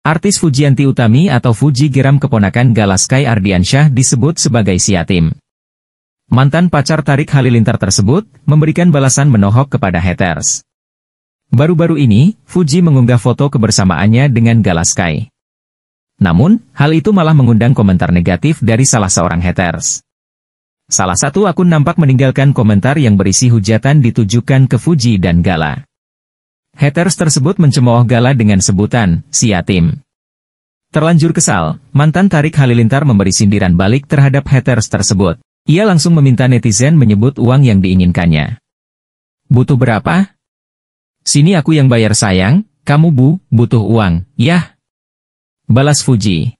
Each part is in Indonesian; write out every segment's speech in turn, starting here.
Artis Fujianti Utami atau Fuji Geram keponakan Galaskai Ardiansyah disebut sebagai Siatim. Mantan pacar Tarik Halilintar tersebut memberikan balasan menohok kepada haters. Baru-baru ini, Fuji mengunggah foto kebersamaannya dengan Galaskai. Namun, hal itu malah mengundang komentar negatif dari salah seorang haters. Salah satu akun nampak meninggalkan komentar yang berisi hujatan ditujukan ke Fuji dan Gala. Haters tersebut mencemooh Gala dengan sebutan, siatim. Terlanjur kesal, mantan Tarik Halilintar memberi sindiran balik terhadap haters tersebut. Ia langsung meminta netizen menyebut uang yang diinginkannya. Butuh berapa? Sini aku yang bayar sayang, kamu bu, butuh uang, yah. Balas Fuji.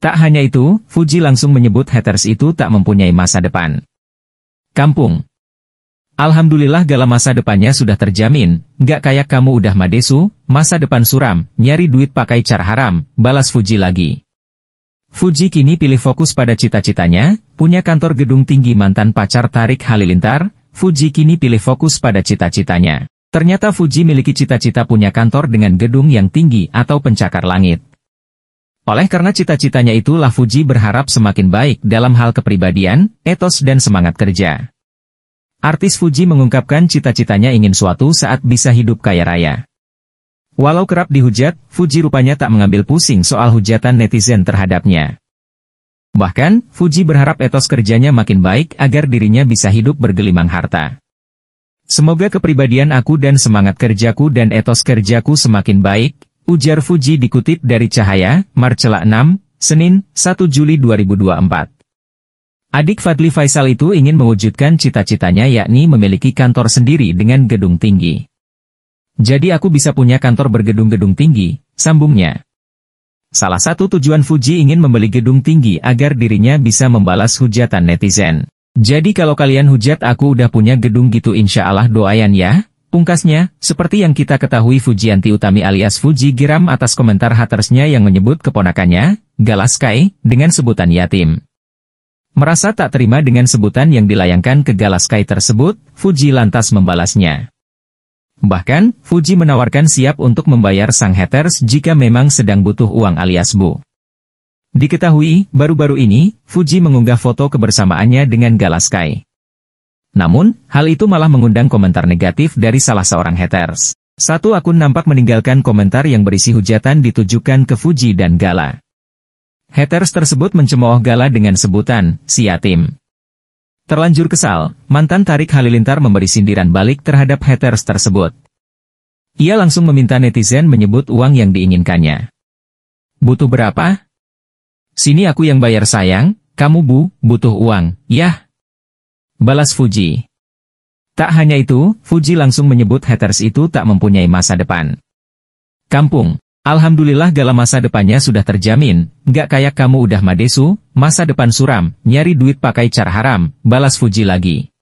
Tak hanya itu, Fuji langsung menyebut haters itu tak mempunyai masa depan. Kampung, Alhamdulillah gala masa depannya sudah terjamin, gak kayak kamu udah madesu, masa depan suram, nyari duit pakai cara haram, balas Fuji lagi. Fuji kini pilih fokus pada cita-citanya, punya kantor gedung tinggi mantan pacar Tarik Halilintar, Fuji kini pilih fokus pada cita-citanya. Ternyata Fuji miliki cita-cita punya kantor dengan gedung yang tinggi atau pencakar langit. Oleh karena cita-citanya itulah Fuji berharap semakin baik dalam hal kepribadian, etos dan semangat kerja. Artis Fuji mengungkapkan cita-citanya ingin suatu saat bisa hidup kaya raya. Walau kerap dihujat, Fuji rupanya tak mengambil pusing soal hujatan netizen terhadapnya. Bahkan, Fuji berharap etos kerjanya makin baik agar dirinya bisa hidup bergelimang harta. Semoga kepribadian aku dan semangat kerjaku dan etos kerjaku semakin baik, ujar Fuji dikutip dari Cahaya, Marcela 6, Senin, 1 Juli 2024. Adik Fadli Faisal itu ingin mewujudkan cita-citanya yakni memiliki kantor sendiri dengan gedung tinggi. Jadi aku bisa punya kantor bergedung-gedung tinggi, sambungnya. Salah satu tujuan Fuji ingin membeli gedung tinggi agar dirinya bisa membalas hujatan netizen. Jadi kalau kalian hujat aku udah punya gedung gitu insya Allah doayan ya. Pungkasnya, seperti yang kita ketahui Fujianti Utami alias Fuji geram atas komentar hatersnya yang menyebut keponakannya, Galaskai, dengan sebutan yatim. Merasa tak terima dengan sebutan yang dilayangkan ke Galaskai tersebut, Fuji lantas membalasnya. Bahkan, Fuji menawarkan siap untuk membayar sang haters jika memang sedang butuh uang alias Bu. Diketahui, baru-baru ini, Fuji mengunggah foto kebersamaannya dengan Galaskai. Namun, hal itu malah mengundang komentar negatif dari salah seorang haters. Satu akun nampak meninggalkan komentar yang berisi hujatan ditujukan ke Fuji dan Gala. Haters tersebut mencemooh Gala dengan sebutan, si yatim. Terlanjur kesal, mantan Tarik Halilintar memberi sindiran balik terhadap haters tersebut. Ia langsung meminta netizen menyebut uang yang diinginkannya. Butuh berapa? Sini aku yang bayar sayang, kamu bu, butuh uang, yah. Balas Fuji. Tak hanya itu, Fuji langsung menyebut haters itu tak mempunyai masa depan. Kampung. Alhamdulillah gala masa depannya sudah terjamin, Gak kayak kamu udah madesu, masa depan suram, nyari duit pakai cara haram, balas Fuji lagi.